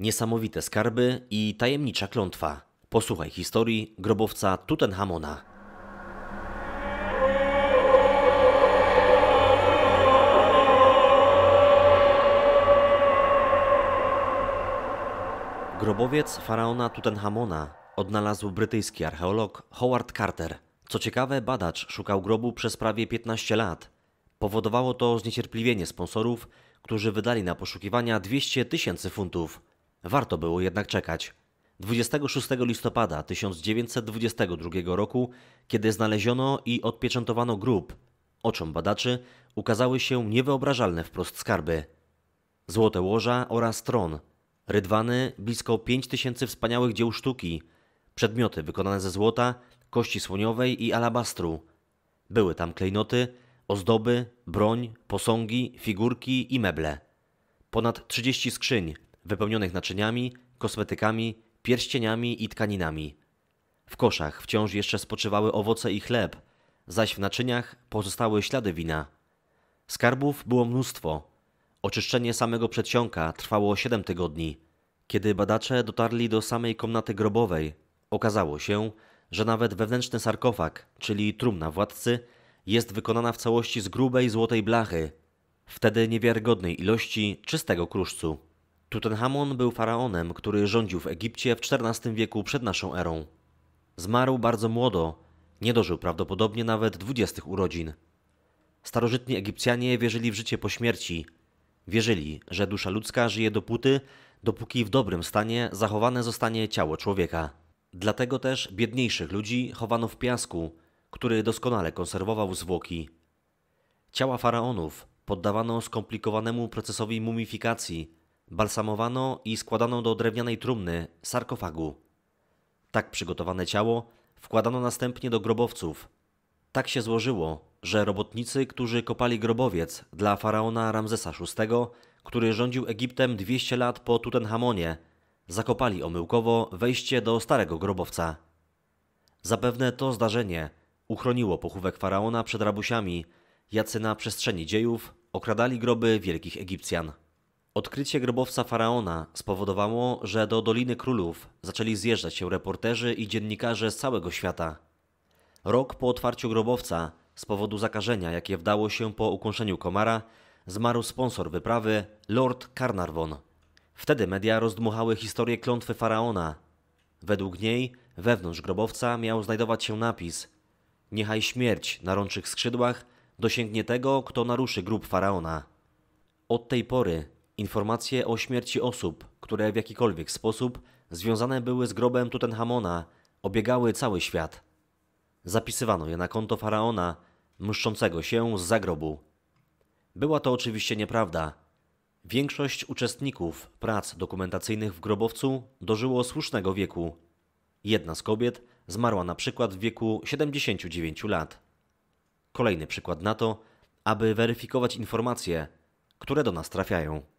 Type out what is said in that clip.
Niesamowite skarby i tajemnicza klątwa. Posłuchaj historii grobowca Tutenhamona. Grobowiec faraona Tutenhamona odnalazł brytyjski archeolog Howard Carter. Co ciekawe, badacz szukał grobu przez prawie 15 lat. Powodowało to zniecierpliwienie sponsorów, którzy wydali na poszukiwania 200 tysięcy funtów. Warto było jednak czekać. 26 listopada 1922 roku, kiedy znaleziono i odpieczętowano grób, oczom badaczy ukazały się niewyobrażalne wprost skarby. Złote łoża oraz tron, rydwany, blisko 5000 wspaniałych dzieł sztuki, przedmioty wykonane ze złota, kości słoniowej i alabastru. Były tam klejnoty, ozdoby, broń, posągi, figurki i meble. Ponad 30 skrzyń, wypełnionych naczyniami, kosmetykami, pierścieniami i tkaninami. W koszach wciąż jeszcze spoczywały owoce i chleb, zaś w naczyniach pozostały ślady wina. Skarbów było mnóstwo. Oczyszczenie samego przedsionka trwało siedem tygodni. Kiedy badacze dotarli do samej komnaty grobowej, okazało się, że nawet wewnętrzny sarkofag, czyli trumna władcy, jest wykonana w całości z grubej złotej blachy, wtedy niewiarygodnej ilości czystego kruszcu. Tutenhamon był faraonem, który rządził w Egipcie w XIV wieku przed naszą erą. Zmarł bardzo młodo, nie dożył prawdopodobnie nawet dwudziestych urodzin. Starożytni Egipcjanie wierzyli w życie po śmierci. Wierzyli, że dusza ludzka żyje dopóty, dopóki w dobrym stanie zachowane zostanie ciało człowieka. Dlatego też biedniejszych ludzi chowano w piasku, który doskonale konserwował zwłoki. Ciała faraonów poddawano skomplikowanemu procesowi mumifikacji – balsamowano i składano do drewnianej trumny, sarkofagu. Tak przygotowane ciało wkładano następnie do grobowców. Tak się złożyło, że robotnicy, którzy kopali grobowiec dla faraona Ramzesa VI, który rządził Egiptem 200 lat po Tutenhamonie, zakopali omyłkowo wejście do starego grobowca. Zapewne to zdarzenie uchroniło pochówek faraona przed rabusiami, jacy na przestrzeni dziejów okradali groby wielkich Egipcjan. Odkrycie grobowca faraona spowodowało, że do Doliny Królów zaczęli zjeżdżać się reporterzy i dziennikarze z całego świata. Rok po otwarciu grobowca, z powodu zakażenia, jakie wdało się po ukąszeniu komara, zmarł sponsor wyprawy Lord Carnarvon. Wtedy media rozdmuchały historię klątwy faraona. Według niej wewnątrz grobowca miał znajdować się napis: Niechaj śmierć na rączych skrzydłach dosięgnie tego, kto naruszy grób faraona. Od tej pory Informacje o śmierci osób, które w jakikolwiek sposób związane były z grobem Tutenhamona, obiegały cały świat. Zapisywano je na konto faraona, mszczącego się z zagrobu. Była to oczywiście nieprawda. Większość uczestników prac dokumentacyjnych w grobowcu dożyło słusznego wieku. Jedna z kobiet zmarła na przykład w wieku 79 lat. Kolejny przykład na to, aby weryfikować informacje, które do nas trafiają.